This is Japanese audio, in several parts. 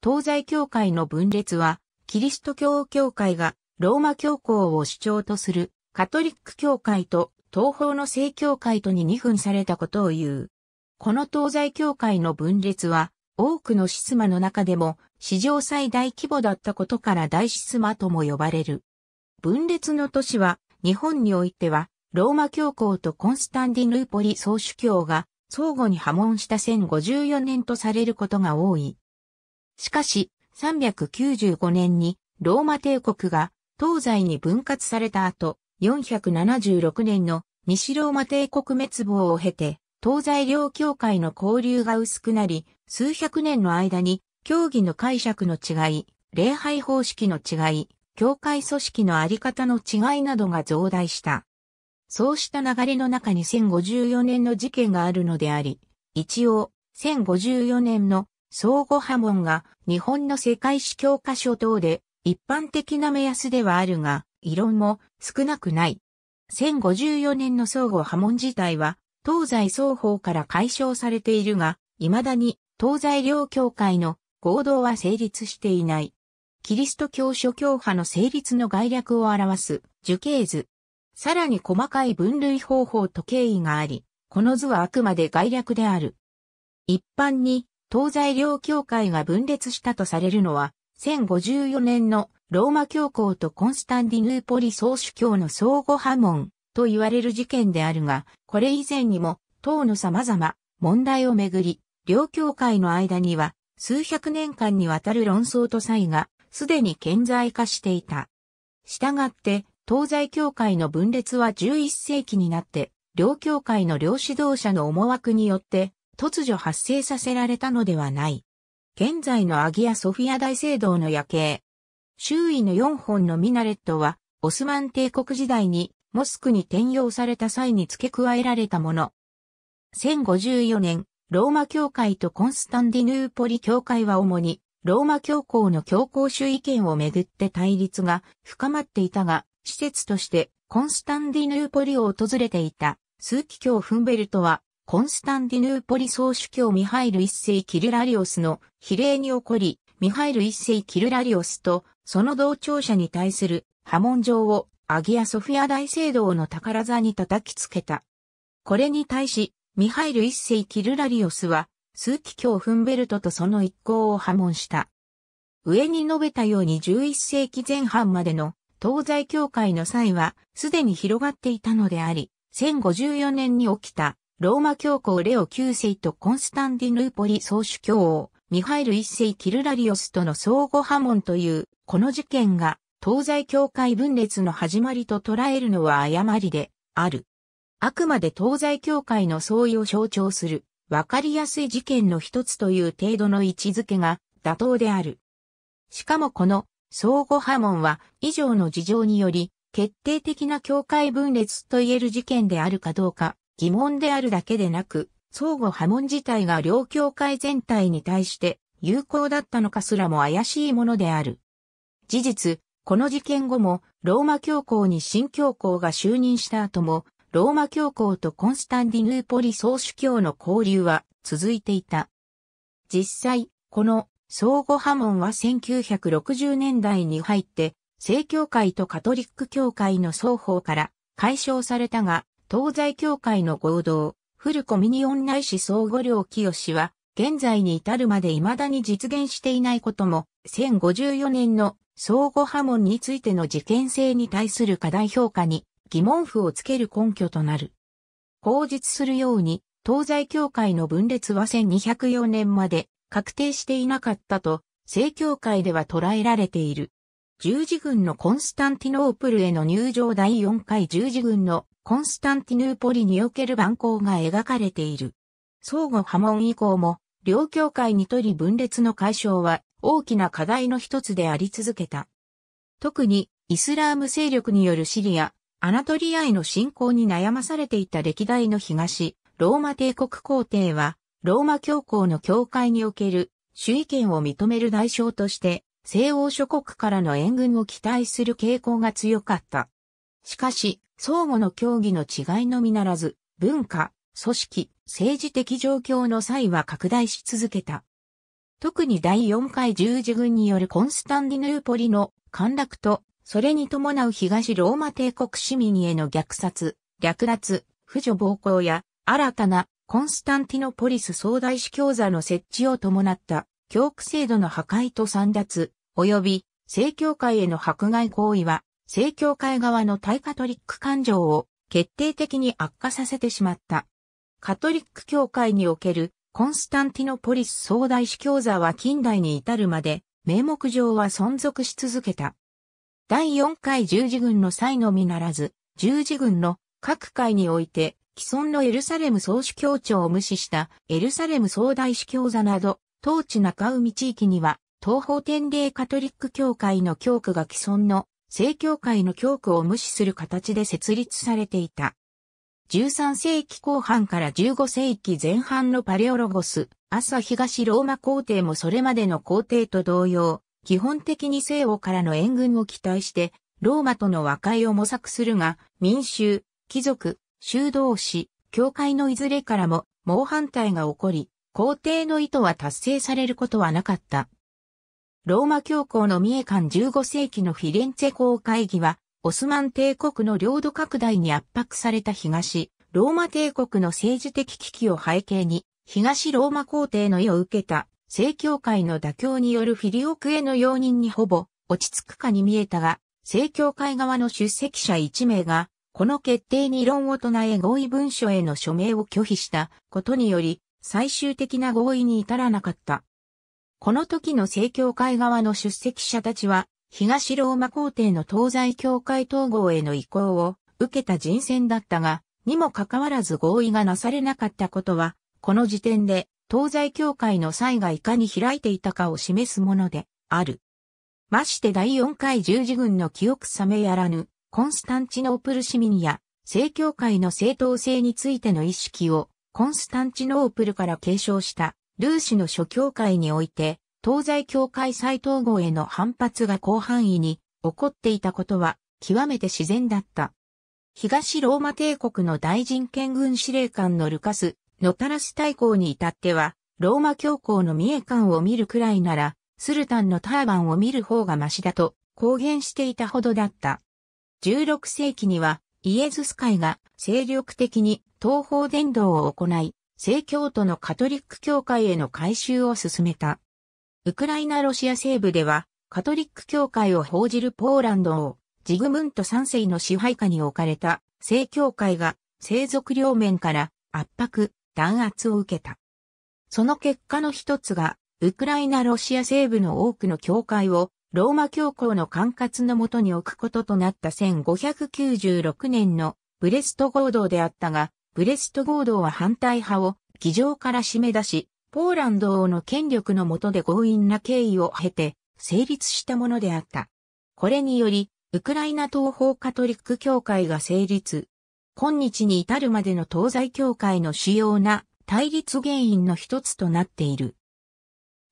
東西教会の分裂は、キリスト教教会がローマ教皇を主張とするカトリック教会と東方の正教会とに二分されたことを言う。この東西教会の分裂は、多くのシスマの中でも史上最大規模だったことから大シスマとも呼ばれる。分裂の都市は日本においてはローマ教皇とコンスタンディヌーポリ総主教が相互に破門した1054年とされることが多い。しかし、395年にローマ帝国が東西に分割された後、476年の西ローマ帝国滅亡を経て、東西両教会の交流が薄くなり、数百年の間に、教義の解釈の違い、礼拝方式の違い、教会組織のあり方の違いなどが増大した。そうした流れの中に1054年の事件があるのであり、一応、1054年の相互波紋が日本の世界史教科書等で一般的な目安ではあるが、異論も少なくない。1054年の相互波紋自体は、東西双方から解消されているが、未だに東西両教会の合同は成立していない。キリスト教諸教派の成立の概略を表す樹形図。さらに細かい分類方法と経緯があり、この図はあくまで概略である。一般に東西両教会が分裂したとされるのは、1054年のローマ教皇とコンスタンディヌーポリ総主教の相互破門と言われる事件であるが、これ以前にも、党の様々問題をめぐり、両教会の間には数百年間にわたる論争と差異がすでに顕在化していた。したがって、東西教会の分裂は11世紀になって、両教会の両指導者の思惑によって突如発生させられたのではない。現在のアギア・ソフィア大聖堂の夜景。周囲の4本のミナレットは、オスマン帝国時代にモスクに転用された際に付け加えられたもの。1054年、ローマ教会とコンスタンディヌーポリ教会は主に、ローマ教皇の教皇主意見をめぐって対立が深まっていたが、施設としてコンスタンディヌーポリを訪れていた、数機教フンベルトは、コンスタンディヌーポリ総主教ミハイル一世キルラリオスの比例に起こり、ミハイル一世キルラリオスとその同調者に対する波紋状をアギア・ソフィア大聖堂の宝座に叩きつけた。これに対し、ミハイル一世キルラリオスは、数奇教フンベルトとその一行を破門した。上に述べたように11世紀前半までの東西教会の際は、すでに広がっていたのであり、1054年に起きたローマ教皇レオ9世とコンスタンディヌーポリ総主教王、ミハイル1世キルラリオスとの相互波紋という、この事件が東西教会分裂の始まりと捉えるのは誤りである。あくまで東西教会の相違を象徴する、わかりやすい事件の一つという程度の位置づけが妥当である。しかもこの相互波紋は以上の事情により決定的な教会分裂と言える事件であるかどうか疑問であるだけでなく、相互波紋自体が両教会全体に対して有効だったのかすらも怪しいものである。事実、この事件後も、ローマ教皇に新教皇が就任した後も、ローマ教皇とコンスタンディヌーポリ総主教の交流は続いていた。実際、この相互波紋は1960年代に入って、正教会とカトリック教会の双方から解消されたが、東西教会の合同、フルコミニオン内視総相互領清は、現在に至るまで未だに実現していないことも、1054年の相互波紋についての事件性に対する課題評価に疑問符をつける根拠となる。口述するように、東西教会の分裂は1204年まで確定していなかったと、正教会では捉えられている。十字軍のコンスタンティノープルへの入場第4回十字軍のコンスタンティヌーポリにおける蛮行が描かれている。相互波紋以降も、両教会にとり分裂の解消は大きな課題の一つであり続けた。特に、イスラーム勢力によるシリア、アナトリアへの侵攻に悩まされていた歴代の東、ローマ帝国皇帝は、ローマ教皇の教会における主意権を認める代償として、西欧諸国からの援軍を期待する傾向が強かった。しかし、相互の協議の違いのみならず、文化、組織、政治的状況の際は拡大し続けた。特に第4回十字軍によるコンスタンディヌーポリの陥落と、それに伴う東ローマ帝国市民への虐殺、略奪、婦女暴行や、新たなコンスタンティノポリス総大司教座の設置を伴った教区制度の破壊と散奪、及び正教会への迫害行為は正教会側の対カトリック感情を決定的に悪化させてしまった。カトリック教会におけるコンスタンティノポリス総大司教座は近代に至るまで名目上は存続し続けた。第4回十字軍の際のみならず、十字軍の各会において既存のエルサレム総主教庁を無視したエルサレム総大司教座など、当地中海地域には東方天霊カトリック教会の教区が既存の正教会の教区を無視する形で設立されていた。13世紀後半から15世紀前半のパレオロゴス、朝東ローマ皇帝もそれまでの皇帝と同様、基本的に西欧からの援軍を期待して、ローマとの和解を模索するが、民衆、貴族、修道士、教会のいずれからも猛反対が起こり、皇帝の意図は達成されることはなかった。ローマ教皇の三重間15世紀のフィレンツェ公会議は、オスマン帝国の領土拡大に圧迫された東、ローマ帝国の政治的危機を背景に、東ローマ皇帝の意を受けた、正教会の妥協によるフィリオクへの容認にほぼ落ち着くかに見えたが、正教会側の出席者1名が、この決定に異論を唱え合意文書への署名を拒否したことにより、最終的な合意に至らなかった。この時の正教会側の出席者たちは、東ローマ皇帝の東西教会統合への移行を受けた人選だったが、にもかかわらず合意がなされなかったことは、この時点で東西教会の際がいかに開いていたかを示すものである。まして第四回十字軍の記憶冷めやらぬ、コンスタンチノープル市民や、正教会の正当性についての意識を、コンスタンチノープルから継承したルーシの諸教会において、東西教会再統合への反発が広範囲に起こっていたことは極めて自然だった。東ローマ帝国の大人権軍司令官のルカス・ノタラス大公に至っては、ローマ教皇の三重官を見るくらいなら、スルタンのターバンを見る方がマシだと公言していたほどだった。16世紀にはイエズス会が精力的に東方伝道を行い、正教徒のカトリック教会への改修を進めた。ウクライナロシア西部では、カトリック教会を報じるポーランドを、ジグムント三世の支配下に置かれた、正教会が、生族両面から圧迫、弾圧を受けた。その結果の一つが、ウクライナ・ロシア西部の多くの教会を、ローマ教皇の管轄のもとに置くこととなった1596年のブレスト合同であったが、ブレスト合同は反対派を議場から締め出し、ポーランド王の権力の下で強引な経緯を経て成立したものであった。これにより、ウクライナ東方カトリック教会が成立。今日に至るまでの東西教会の主要な対立原因の一つとなっている。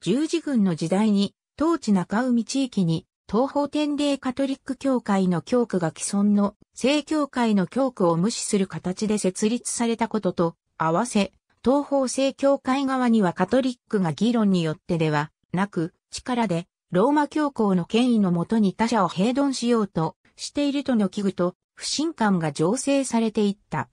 十字軍の時代に、当地中海地域に東方天霊カトリック教会の教区が既存の正教会の教区を無視する形で設立されたことと合わせ、東方正教会側にはカトリックが議論によってではなく力でローマ教皇の権威のもとに他者を平等しようとしているとの危惧と不信感が醸成されていった。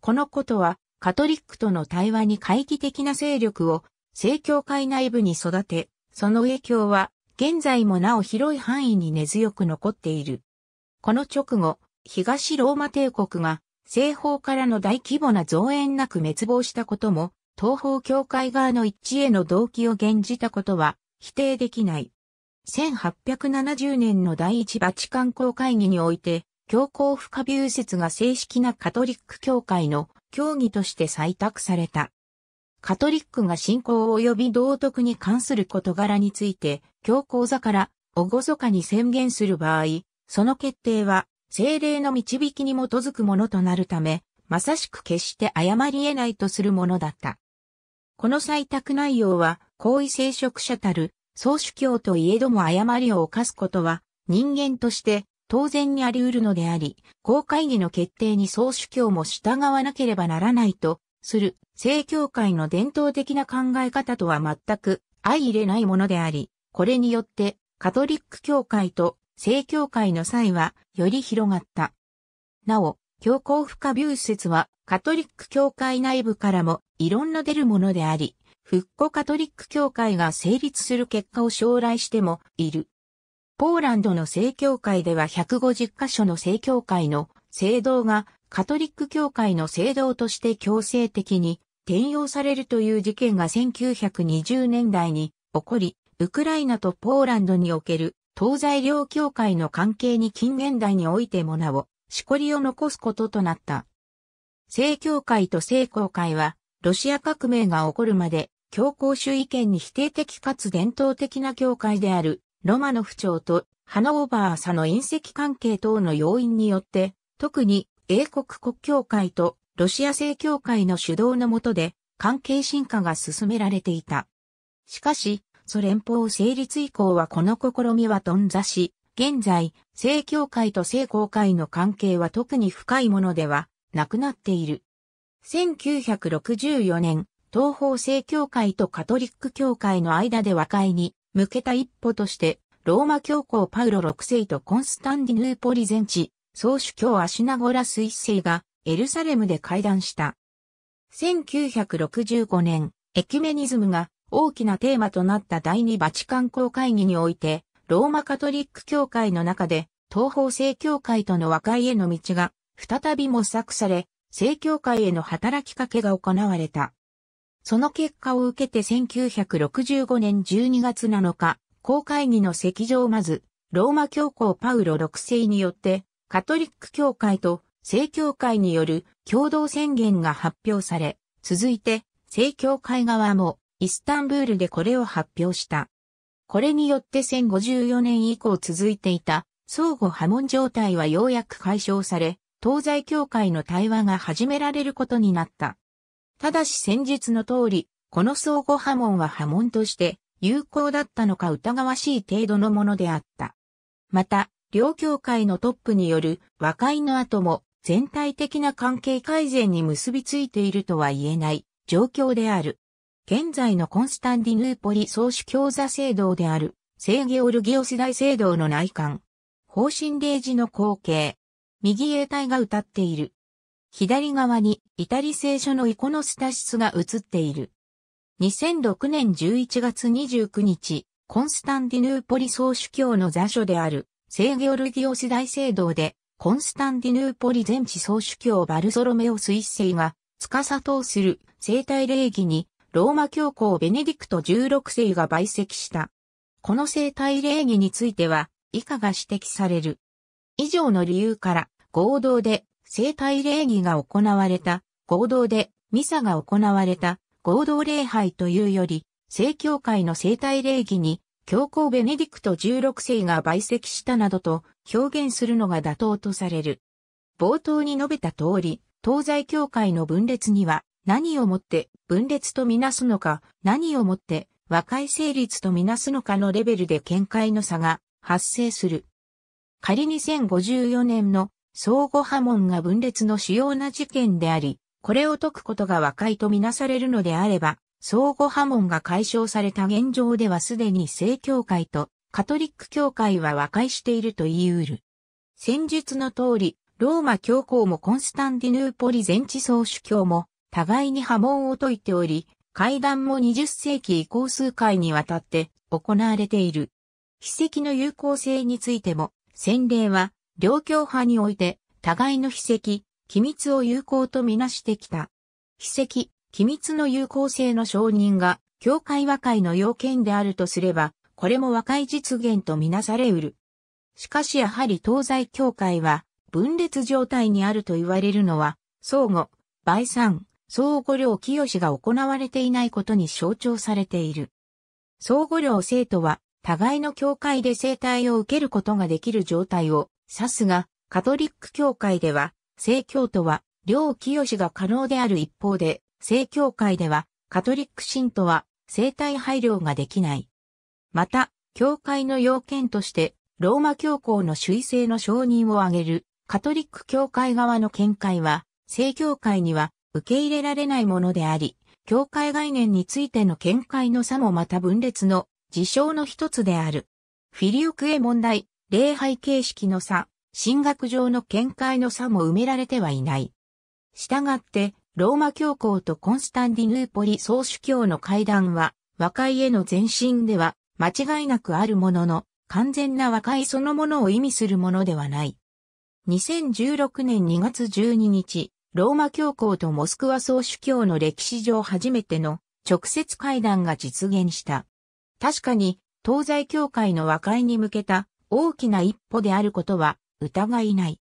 このことはカトリックとの対話に懐疑的な勢力を正教会内部に育て、その影響は現在もなお広い範囲に根強く残っている。この直後、東ローマ帝国が西方からの大規模な増援なく滅亡したことも、東方教会側の一致への動機を現じたことは否定できない。1870年の第一バチカン公会議において、教皇不可流説が正式なカトリック教会の協議として採択された。カトリックが信仰及び道徳に関する事柄について、教皇座から、おごそかに宣言する場合、その決定は、精霊の導きに基づくものとなるため、まさしく決して誤り得ないとするものだった。この採択内容は、行為聖職者たる、総主教といえども誤りを犯すことは、人間として当然にあり得るのであり、公会議の決定に総主教も従わなければならないとする正教会の伝統的な考え方とは全く相入れないものであり、これによってカトリック教会と正教会の際はより広がった。なお、教皇不可謬説はカトリック教会内部からも異論の出るものであり、復古カトリック教会が成立する結果を将来してもいる。ポーランドの正教会では150カ所の正教会の聖堂がカトリック教会の聖堂として強制的に転用されるという事件が1920年代に起こり、ウクライナとポーランドにおける東西両教会の関係に近現代においてもなお、しこりを残すこととなった。聖教会と聖公会は、ロシア革命が起こるまで、教皇主義権に否定的かつ伝統的な教会である、ロマノフ朝とハノーバーサの隕石関係等の要因によって、特に英国国教会とロシア正教会の主導の下で関係進化が進められていた。しかし、ソ連邦成立以降はこの試みは頓挫し、現在、正教会と正公会の関係は特に深いものではなくなっている。1964年、東方正教会とカトリック教会の間で和解に向けた一歩として、ローマ教皇パウロ6世とコンスタンディヌーポリ全地総主教アシナゴラス一世がエルサレムで会談した。1965年、エキュメニズムが大きなテーマとなった第二バチカン公会議において、ローマカトリック教会の中で、東方正教会との和解への道が、再び模索され、正教会への働きかけが行われた。その結果を受けて1965年12月7日、公会議の席上まず、ローマ教皇パウロ6世によって、カトリック教会と正教会による共同宣言が発表され、続いて正教会側もイスタンブールでこれを発表した。これによって1054年以降続いていた相互波紋状態はようやく解消され、東西教会の対話が始められることになった。ただし先日の通り、この相互波紋は波紋として有効だったのか疑わしい程度のものであった。また、両協会のトップによる和解の後も全体的な関係改善に結びついているとは言えない状況である。現在のコンスタンディヌーポリ総主教座聖堂である聖ゲオルギオス大聖堂の内観。方針霊時の光景。右衛隊が歌っている。左側にイタリ聖書のイコノスタシスが映っている。2006年11月29日、コンスタンディヌーポリ総主教の座所である聖ゲオルギオス大聖堂で、コンスタンディヌーポリ全地総主教バルソロメオス一世が、司とする生体礼儀に、ローマ教皇ベネディクト16世が陪席した。この生体礼儀については、以下が指摘される。以上の理由から、合同で生体礼儀が行われた、合同でミサが行われた、合同礼拝というより、聖教会の生体礼儀に教皇ベネディクト16世が売石したなどと表現するのが妥当とされる。冒頭に述べた通り、東西教会の分裂には何をもって分裂とみなすのか、何をもって和解成立とみなすのかのレベルで見解の差が発生する。仮に1054年の相互波紋が分裂の主要な事件であり、これを解くことが和解とみなされるのであれば、相互波紋が解消された現状ではすでに正教会とカトリック教会は和解していると言い得る。戦術の通り、ローマ教皇もコンスタンディヌーポリ全地総主教も互いに波紋を解いており、会談も20世紀以降数回にわたって行われている。筆跡の有効性についても、先例は、両教派において、互いの筆跡、機密を有効とみなしてきた。筆跡、機密の有効性の承認が、教会和解の要件であるとすれば、これも和解実現とみなされうる。しかしやはり東西教会は、分裂状態にあると言われるのは、相互、倍産、相互量清が行われていないことに象徴されている。相互量生徒は、互いの教会で生体を受けることができる状態を指すが、カトリック教会では、聖教徒は、両清が可能である一方で、正教会では、カトリック信徒は生体配慮ができない。また、教会の要件として、ローマ教皇の主位制の承認を挙げる、カトリック教会側の見解は、正教会には受け入れられないものであり、教会概念についての見解の差もまた分裂の事象の一つである。フィリオクエ問題、礼拝形式の差、神学上の見解の差も埋められてはいない。したがって、ローマ教皇とコンスタンディヌーポリ総主教の会談は、和解への前進では間違いなくあるものの、完全な和解そのものを意味するものではない。2016年2月12日、ローマ教皇とモスクワ総主教の歴史上初めての直接会談が実現した。確かに、東西教会の和解に向けた大きな一歩であることは疑いない。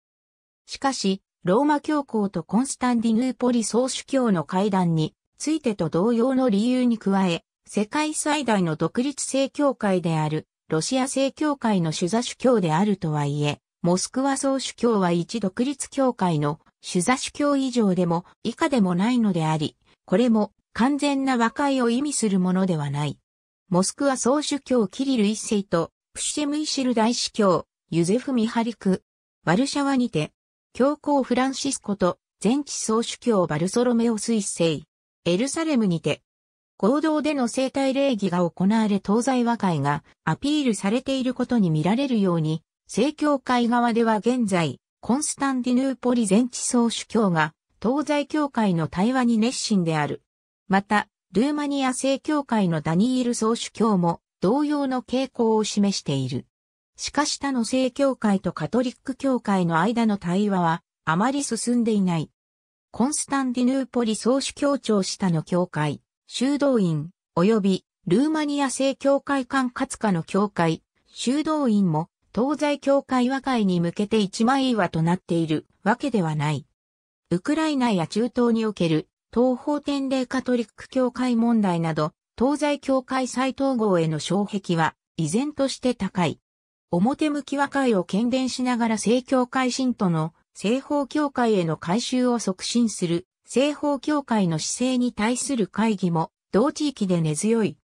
しかし、ローマ教皇とコンスタンディヌーポリ総主教の会談についてと同様の理由に加え、世界最大の独立正教会である、ロシア正教会の主座主教であるとはいえ、モスクワ総主教は一独立教会の主座主教以上でも以下でもないのであり、これも完全な和解を意味するものではない。モスクワ総主教キリル一世と、プシェムイシル大司教、ユゼフ・ミハリク、ワルシャワにて、教皇フランシスコと全地総主教バルソロメオ彗星、エルサレムにて、合同での生体礼儀が行われ東西和解がアピールされていることに見られるように、正教会側では現在、コンスタンディヌーポリ全地総主教が東西教会の対話に熱心である。また、ルーマニア正教会のダニール総主教も同様の傾向を示している。しかし他の正教会とカトリック教会の間の対話はあまり進んでいない。コンスタンディヌーポリ総主教庁下の教会、修道院、及びルーマニア正教会管轄下の教会、修道院も東西教会和解に向けて一枚岩となっているわけではない。ウクライナや中東における東方天霊カトリック教会問題など、東西教会再統合への障壁は依然として高い。表向き和解を喧伝しながら正教会信徒の西方教会への改修を促進する西方教会の姿勢に対する会議も同地域で根強い。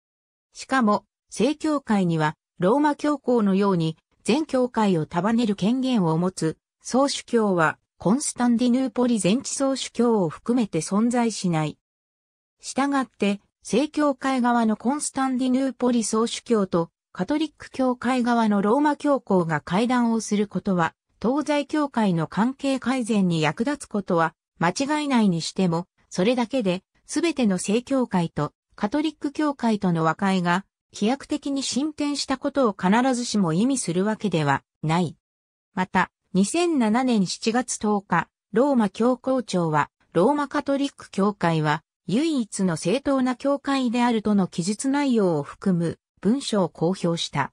しかも、正教会にはローマ教皇のように全教会を束ねる権限を持つ総主教はコンスタンディヌーポリ全地総主教を含めて存在しない。したがって、正教会側のコンスタンディヌーポリ総主教とカトリック教会側のローマ教皇が会談をすることは、東西教会の関係改善に役立つことは、間違いないにしても、それだけで、すべての正教会とカトリック教会との和解が、飛躍的に進展したことを必ずしも意味するわけではない。また、2007年7月10日、ローマ教皇庁は、ローマカトリック教会は、唯一の正当な教会であるとの記述内容を含む文書を公表した。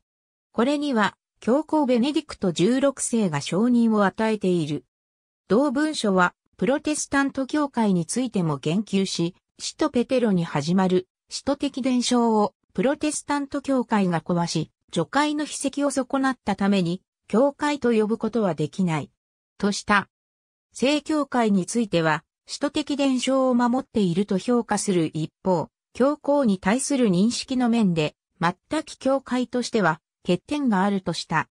これには、教皇ベネディクト16世が承認を与えている。同文書は、プロテスタント教会についても言及し、使徒ペテロに始まる、使徒的伝承を、プロテスタント教会が壊し、除会の秘跡を損なったために、教会と呼ぶことはできない。とした。正教会については、使徒的伝承を守っていると評価する一方、教皇に対する認識の面で、全く教会としては欠点があるとした。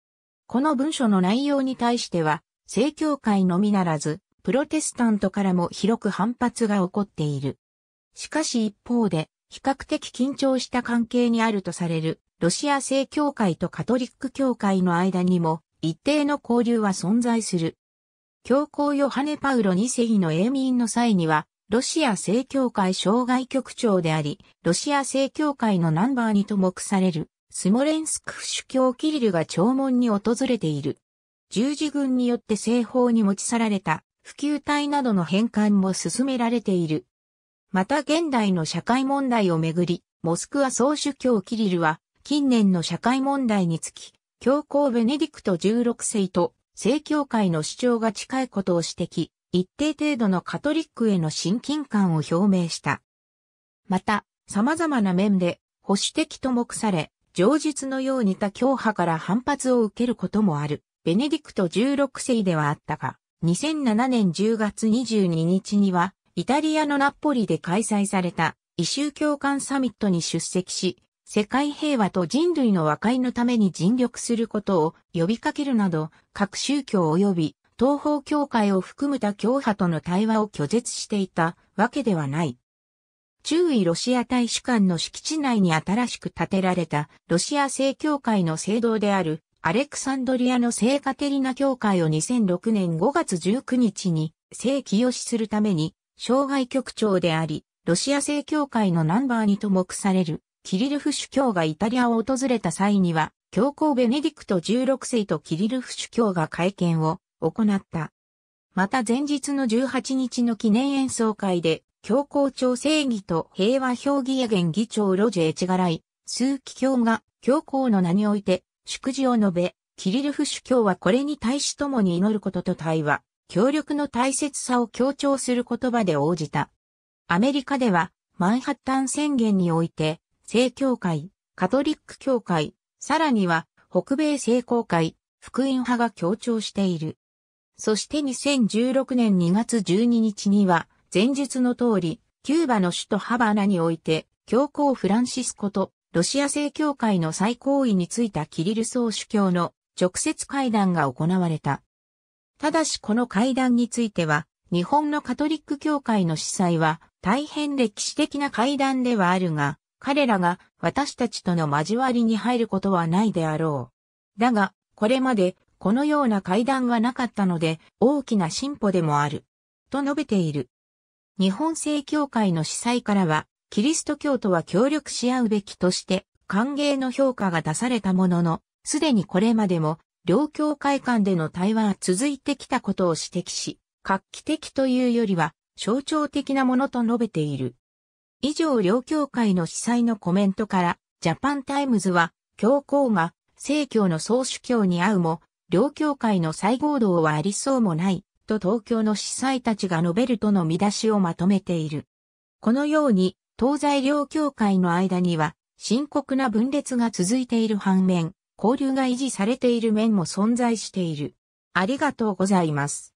この文書の内容に対しては、正教会のみならず、プロテスタントからも広く反発が起こっている。しかし一方で、比較的緊張した関係にあるとされる、ロシア正教会とカトリック教会の間にも、一定の交流は存在する。教皇ヨハネ・パウロ2世の永民の際には、ロシア正教会障害局長であり、ロシア正教会のナンバーにと目される、スモレンスク主教キリルが弔問に訪れている。十字軍によって西方に持ち去られた、普及隊などの返還も進められている。また現代の社会問題をめぐり、モスクワ総主教キリルは、近年の社会問題につき、教皇ベネディクト16世と正教会の主張が近いことを指摘、一定程度のカトリックへの親近感を表明した。また、様々な面で保守的と目され、上述のように他教派から反発を受けることもある、ベネディクト16世ではあったが、2007年10月22日には、イタリアのナポリで開催された異宗教間サミットに出席し、世界平和と人類の和解のために尽力することを呼びかけるなど、各宗教及び東方教会を含む他教派との対話を拒絶していたわけではない。中位ロシア大使館の敷地内に新しく建てられたロシア正教会の聖堂であるアレクサンドリアの聖カテリナ教会を2006年5月19日に正規養しするために障害局長であり、ロシア正教会のナンバーにと目されるキリルフ主教がイタリアを訪れた際には教皇ベネディクト16世とキリルフ主教が会見を行った。また前日の18日の記念演奏会で、教皇庁正義と平和評議や現議長ロジェ・エチガライ、数奇教が教皇の名において祝辞を述べ、キリルフ主教はこれに対し共に祈ることと対話、協力の大切さを強調する言葉で応じた。アメリカでは、マンハッタン宣言において、正教会、カトリック教会、さらには、北米聖公会、福音派が強調している。そして2016年2月12日には、前述の通り、キューバの首都ハバナにおいて、教皇フランシスコとロシア正教会の最高位についたキリル総主教の直接会談が行われた。ただしこの会談については、日本のカトリック教会の主催は大変歴史的な会談ではあるが、彼らが私たちとの交わりに入ることはないであろう。だが、これまでこのような会談はなかったので、大きな進歩でもある。と述べている。日本正教会の司祭からは、キリスト教徒は協力し合うべきとして、歓迎の評価が出されたものの、すでにこれまでも、両教会間での対話は続いてきたことを指摘し、画期的というよりは、象徴的なものと述べている。以上両教会の司祭のコメントから、ジャパンタイムズは、教皇が、正教の総主教に会うも、両教会の再合同はありそうもない、と東京の司祭たちが述べるとの見出しをまとめている。このように、東西両教会の間には、深刻な分裂が続いている反面、交流が維持されている面も存在している。ありがとうございます。